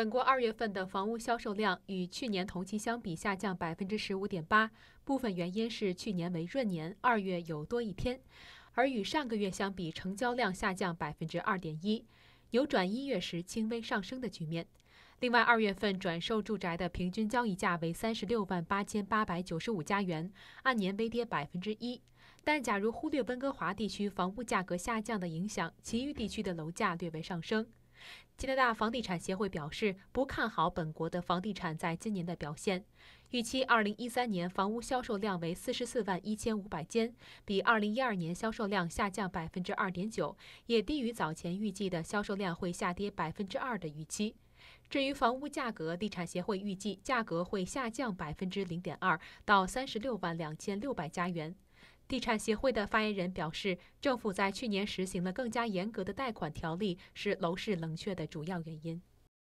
本国二月份的房屋销售量与去年同期相比下降百分之十五点八，部分原因是去年为闰年，二月有多一天；而与上个月相比，成交量下降百分之二点一，扭转一月时轻微上升的局面。另外，二月份转售住宅的平均交易价为三十六万八千八百九十五加元，按年微跌百分之一。但假如忽略温哥华地区房屋价格下降的影响，其余地区的楼价略微上升。加拿大房地产协会表示，不看好本国的房地产在今年的表现。预期2013年房屋销售量为44万1500间，比2012年销售量下降2.9%，也低于早前预计的销售量会下跌2%的预期。至于房屋价格，地产协会预计价格会下降0.2%到36万2600加元。地产协会的发言人表示，政府在去年实行了更加严格的贷款条例，是楼市冷却的主要原因。